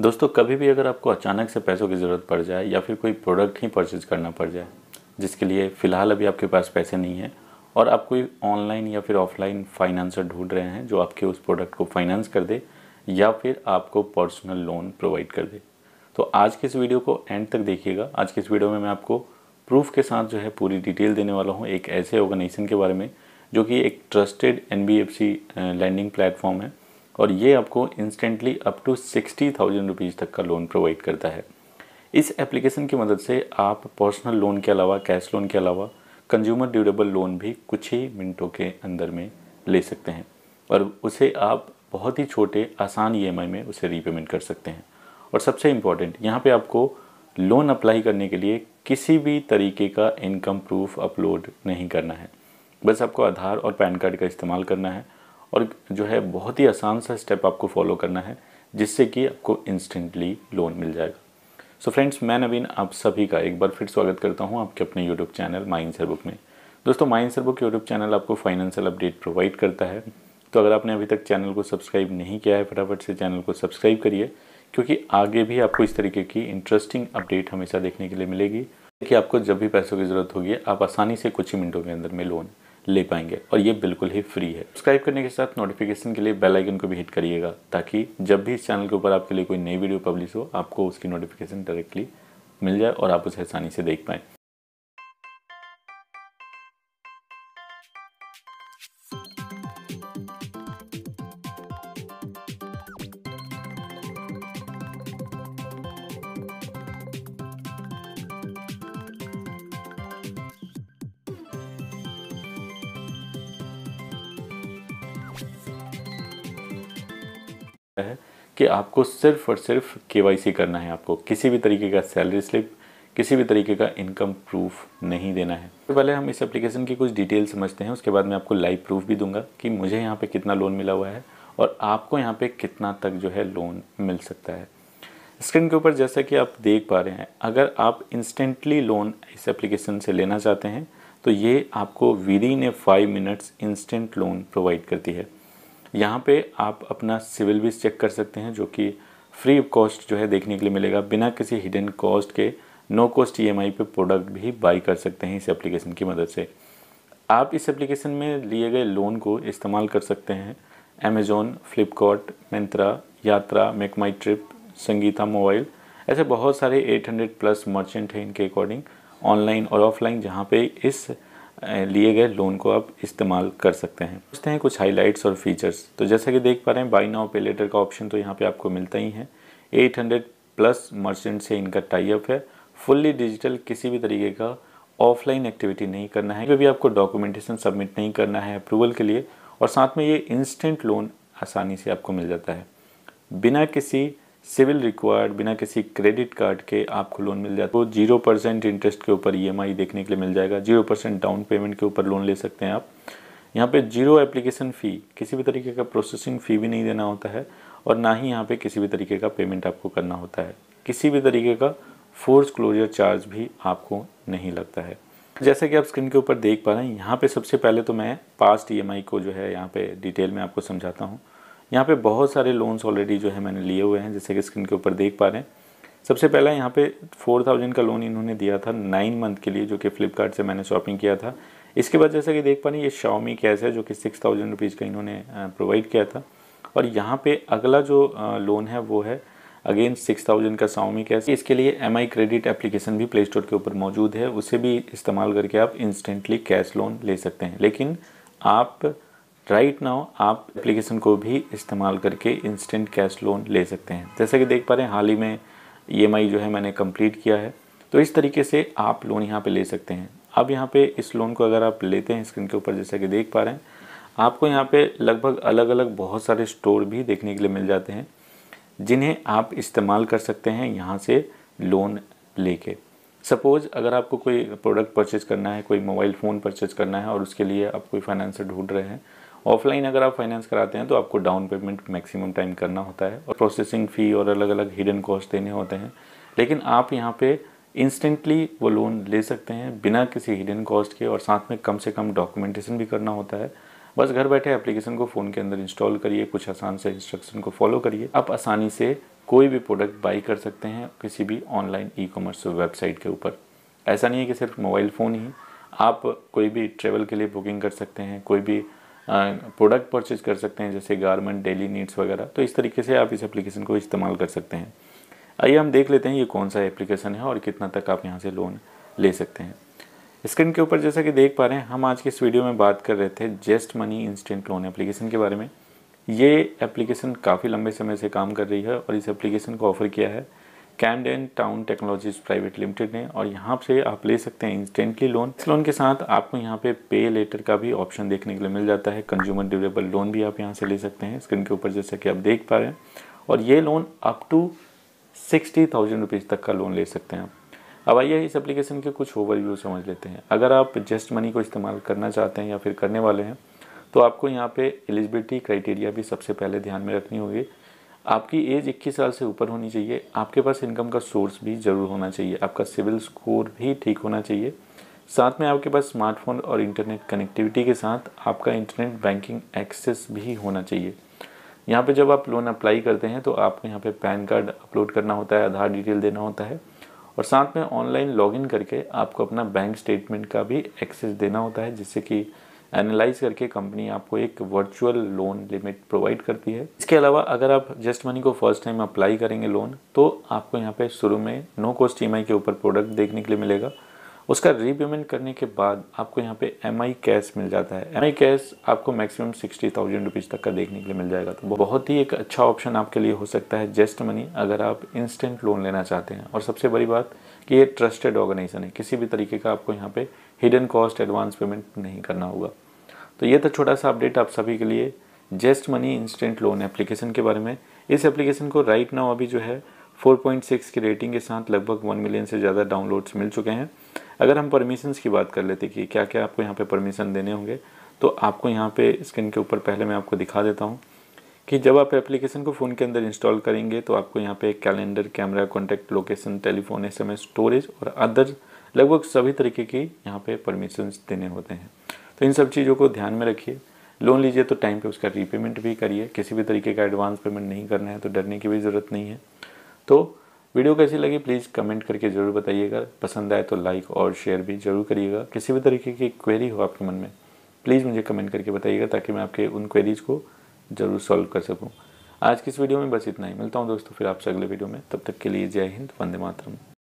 दोस्तों कभी भी अगर आपको अचानक से पैसों की ज़रूरत पड़ जाए या फिर कोई प्रोडक्ट ही परचेज करना पड़ जाए जिसके लिए फ़िलहाल अभी आपके पास पैसे नहीं हैं और आप कोई ऑनलाइन या फिर ऑफलाइन फाइनेंसर ढूंढ रहे हैं जो आपके उस प्रोडक्ट को फाइनेंस कर दे या फिर आपको पर्सनल लोन प्रोवाइड कर दे तो आज के इस वीडियो को एंड तक देखिएगा आज के इस वीडियो में मैं आपको प्रूफ के साथ जो है पूरी डिटेल देने वाला हूँ एक ऐसे ऑर्गेनाइजेशन के बारे में जो कि एक ट्रस्टेड एन लैंडिंग प्लेटफॉर्म है और ये आपको instantly up to sixty thousand rupees तक का लोन प्रोवाइड करता है इस एप्लीकेशन की मदद से आप पर्सनल लोन के अलावा कैश लोन के अलावा कंज्यूमर ड्यूरेबल लोन भी कुछ ही मिनटों के अंदर में ले सकते हैं और उसे आप बहुत ही छोटे आसान ई e में उसे रीपेमेंट कर सकते हैं और सबसे इम्पॉर्टेंट यहाँ पे आपको लोन अप्लाई करने के लिए किसी भी तरीके का इनकम प्रूफ अपलोड नहीं करना है बस आपको आधार और पैन कार्ड का इस्तेमाल करना है और जो है बहुत ही आसान सा स्टेप आपको फॉलो करना है जिससे कि आपको इंस्टेंटली लोन मिल जाएगा सो so फ्रेंड्स मैं नवीन आप सभी का एक बार फिर स्वागत करता हूँ आपके अपने यूट्यूब चैनल माइंड सरबुक में दोस्तों mind sir book YouTube channel आपको फाइनेंशियल अपडेट प्रोवाइड करता है तो अगर आपने अभी तक चैनल को सब्सक्राइब नहीं किया है फटाफट से चैनल को सब्सक्राइब करिए क्योंकि आगे भी आपको इस तरीके की इंटरेस्टिंग अपडेट हमेशा देखने के लिए मिलेगी कि आपको जब भी पैसों की ज़रूरत होगी आप आसानी से कुछ ही मिनटों के अंदर में लोन ले पाएंगे और ये बिल्कुल ही फ्री है सब्सक्राइब करने के साथ नोटिफिकेशन के लिए बेल आइकन को भी हिट करिएगा ताकि जब भी इस चैनल के ऊपर आपके लिए कोई नई वीडियो पब्लिश हो आपको उसकी नोटिफिकेशन डायरेक्टली मिल जाए और आप उसे आसानी से देख पाएँ है कि आपको सिर्फ और सिर्फ के करना है आपको किसी भी तरीके का सैलरी स्लिप किसी भी तरीके का इनकम प्रूफ नहीं देना है तो पहले हम इस एप्लीकेशन की कुछ डिटेल समझते हैं उसके बाद मैं आपको लाइव प्रूफ भी दूंगा कि मुझे यहाँ पे कितना लोन मिला हुआ है और आपको यहाँ पे कितना तक जो है लोन मिल सकता है स्क्रीन के ऊपर जैसा कि आप देख पा रहे हैं अगर आप इंस्टेंटली लोन इस एप्लीकेशन से लेना चाहते हैं तो ये आपको within a five minutes instant loan provide करती है यहाँ पे आप अपना सिविल भी चेक कर सकते हैं जो कि फ्री कॉस्ट जो है देखने के लिए मिलेगा बिना किसी हिडन कॉस्ट के no cost e pay product भी बाई कर सकते हैं इस एप्लीकेशन की मदद से आप इस एप्लीकेशन में लिए गए लोन को इस्तेमाल कर सकते हैं Amazon Flipkart Myntra Yatra Make My Trip Sangeeta mobile ऐसे बहुत सारे 800 प्लस मर्चेंट हैं इनके अकॉर्डिंग ऑनलाइन और ऑफलाइन जहाँ पे इस लिए गए लोन को आप इस्तेमाल कर सकते हैं पूछते हैं कुछ हाईलाइट्स और फीचर्स तो जैसा कि देख पा रहे हैं बाई नाउ पे लेटर का ऑप्शन तो यहाँ पे आपको मिलता ही है 800 प्लस मर्चेंट से इनका टाई अप है फुल्ली डिजिटल किसी भी तरीके का ऑफलाइन एक्टिविटी नहीं करना है क्योंकि आपको डॉक्यूमेंटेशन सबमिट नहीं करना है अप्रूवल के लिए और साथ में ये इंस्टेंट लोन आसानी से आपको मिल जाता है बिना किसी सिविल रिक्वायर्ड बिना किसी क्रेडिट कार्ड के आपको लोन मिल जाता है तो जीरो परसेंट इंटरेस्ट के ऊपर ई e देखने के लिए मिल जाएगा जीरो परसेंट डाउन पेमेंट के ऊपर लोन ले सकते हैं आप यहाँ पे जीरो एप्लीकेशन फ़ी किसी भी तरीके का प्रोसेसिंग फ़ी भी नहीं देना होता है और ना ही यहाँ पे किसी भी तरीके का पेमेंट आपको करना होता है किसी भी तरीके का फोर्स क्लोजर चार्ज भी आपको नहीं लगता है जैसा कि आप स्क्रीन के ऊपर देख पा रहे हैं यहाँ पे सबसे पहले तो मैं पास्ट ई e को जो है यहाँ पे डिटेल में आपको समझाता हूँ यहाँ पे बहुत सारे लोन्स ऑलरेडी जो है मैंने लिए हुए हैं जैसे कि स्क्रीन के ऊपर देख पा रहे हैं सबसे पहला यहाँ पे फोर थाउजेंड का लोन इन्होंने दिया था नाइन मंथ के लिए जो कि फ्लिपकार्ट से मैंने शॉपिंग किया था इसके बाद जैसा कि देख पा रहे हैं ये शाओमी कैश है जो कि सिक्स थाउजेंड रुपीज़ का इन्होंने प्रोवाइड किया था और यहाँ पे अगला जो लोन है वो है अगेन सिक्स थाउजेंड का साउमी कैश इसके लिए एम आई क्रेडिट एप्लीकेशन भी प्ले स्टोर के ऊपर मौजूद है उसे भी इस्तेमाल करके आप इंस्टेंटली कैश लोन ले सकते हैं लेकिन आप राइट right नाउ आप एप्लीकेशन को भी इस्तेमाल करके इंस्टेंट कैश लोन ले सकते हैं जैसा कि देख पा रहे हैं हाल ही में ई e जो है मैंने कंप्लीट किया है तो इस तरीके से आप लोन यहाँ पे ले सकते हैं अब यहाँ पे इस लोन को अगर आप लेते हैं स्क्रीन के ऊपर जैसा कि देख पा रहे हैं आपको यहाँ पे लगभग अलग अलग बहुत सारे स्टोर भी देखने के लिए मिल जाते हैं जिन्हें आप इस्तेमाल कर सकते हैं यहाँ से लोन लेके सपोज़ अगर आपको कोई प्रोडक्ट परचेज़ करना है कोई मोबाइल फ़ोन परचेज़ करना है और उसके लिए आप कोई फाइनेंसर ढूंढ रहे हैं ऑफलाइन अगर आप फाइनेंस कराते हैं तो आपको डाउन पेमेंट मैक्सिमम टाइम करना होता है और प्रोसेसिंग फ़ी और अलग अलग हिडन कॉस्ट देने होते हैं लेकिन आप यहाँ पे इंस्टेंटली वो लोन ले सकते हैं बिना किसी हिडन कॉस्ट के और साथ में कम से कम डॉक्यूमेंटेशन भी करना होता है बस घर बैठे एप्लीकेशन को फ़ोन के अंदर इंस्टॉल करिए कुछ आसान से इंस्ट्रक्शन को फॉलो करिए आप आसानी से कोई भी प्रोडक्ट बाई कर सकते हैं किसी भी ऑनलाइन ई कॉमर्स वेबसाइट के ऊपर ऐसा नहीं है कि सिर्फ मोबाइल फ़ोन ही आप कोई भी ट्रेवल के लिए बुकिंग कर सकते हैं कोई भी प्रोडक्ट परचेज कर सकते हैं जैसे गारमेंट डेली नीड्स वगैरह तो इस तरीके से आप इस एप्लीकेशन को इस्तेमाल कर सकते हैं आइए हम देख लेते हैं ये कौन सा एप्लीकेशन है और कितना तक आप यहाँ से लोन ले सकते हैं स्क्रीन के ऊपर जैसा कि देख पा रहे हैं हम आज के इस वीडियो में बात कर रहे थे Zest money instant loan application के बारे में ये एप्लीकेशन काफ़ी लंबे समय से काम कर रही है और इस एप्लीकेशन को ऑफ़र किया है Camden Town technologies private limited ने और यहाँ से आप ले सकते हैं इंस्टेंटली लोन इस लोन के साथ आपको यहाँ पे पे लेटर का भी ऑप्शन देखने के लिए मिल जाता है कंज्यूमर ड्यूरेबल लोन भी आप यहाँ से ले सकते हैं स्क्रीन के ऊपर जैसा कि आप देख पा रहे हैं और ये loan up to sixty thousand rupees तक का लोन ले सकते हैं आप अब आइए इस एप्लीकेशन के कुछ ओवरव्यू समझ लेते हैं अगर आप जस्ट मनी को इस्तेमाल करना चाहते हैं या फिर करने वाले हैं तो आपको यहाँ पे एलिजिबिलिटी क्राइटेरिया भी सबसे पहले ध्यान में रखनी होगी आपकी एज 21 साल से ऊपर होनी चाहिए आपके पास इनकम का सोर्स भी ज़रूर होना चाहिए आपका सिविल स्कोर भी ठीक होना चाहिए साथ में आपके पास स्मार्टफोन और इंटरनेट कनेक्टिविटी के साथ आपका इंटरनेट बैंकिंग एक्सेस भी होना चाहिए यहाँ पे जब आप लोन अप्लाई करते हैं तो आपको यहाँ पे पैन कार्ड अपलोड करना होता है आधार डिटेल देना होता है और साथ में ऑनलाइन लॉगिन करके आपको अपना बैंक स्टेटमेंट का भी एक्सेस देना होता है जिससे कि एनालाइज करके कंपनी आपको एक वर्चुअल लोन लिमिट प्रोवाइड करती है इसके अलावा अगर आप जस्ट मनी को फर्स्ट टाइम अप्लाई करेंगे लोन तो आपको यहाँ पे शुरू में नो कॉस्ट ई के ऊपर प्रोडक्ट देखने के लिए मिलेगा उसका रीपेमेंट करने के बाद आपको यहाँ पे एम कैश मिल जाता है एम कैश आपको मैक्सिमम सिक्सटी थाउजेंड रुपीज़ तक का देखने के लिए मिल जाएगा तो बहुत ही एक अच्छा ऑप्शन आपके लिए हो सकता है जस्ट मनी अगर आप इंस्टेंट लोन लेना चाहते हैं और सबसे बड़ी बात कि ये ट्रस्टेड ऑर्गेनाइजेशन है किसी भी तरीके का आपको यहाँ पे हिडन कॉस्ट एडवांस पेमेंट नहीं करना होगा तो ये था छोटा सा अपडेट आप सभी के लिए Zest money instant loan application के बारे में इस एप्लीकेशन को राइट नाउ अभी जो है 4.6 की रेटिंग के साथ लगभग 1 मिलियन से ज़्यादा डाउनलोड्स मिल चुके हैं अगर हम परमिशंस की बात कर लेते कि क्या क्या आपको यहाँ पे परमिशन देने होंगे तो आपको यहाँ पे स्क्रीन के ऊपर पहले मैं आपको दिखा देता हूँ कि जब आप एप्लीकेशन को फ़ोन के अंदर इंस्टॉल करेंगे तो आपको यहाँ पे calendar camera contact location telephones storage और अदर लगभग सभी तरीके की यहाँ पे परमिशंस देने होते हैं इन सब चीज़ों को ध्यान में रखिए लोन लीजिए तो टाइम पे उसका रीपेमेंट भी करिए किसी भी तरीके का एडवांस पेमेंट नहीं करना है तो डरने की भी ज़रूरत नहीं है तो वीडियो कैसी लगी प्लीज़ कमेंट करके ज़रूर बताइएगा पसंद आए तो लाइक और शेयर भी जरूर करिएगा किसी भी तरीके की क्वेरी हो आपके मन में प्लीज़ मुझे कमेंट करके बताइएगा ताकि मैं आपके उन क्वेरीज़ को ज़रूर सॉल्व कर सकूँ आज की इस वीडियो में बस इतना ही मिलता हूँ दोस्तों फिर आपसे अगले वीडियो में तब तक के लिए जय हिंद वंदे मातरम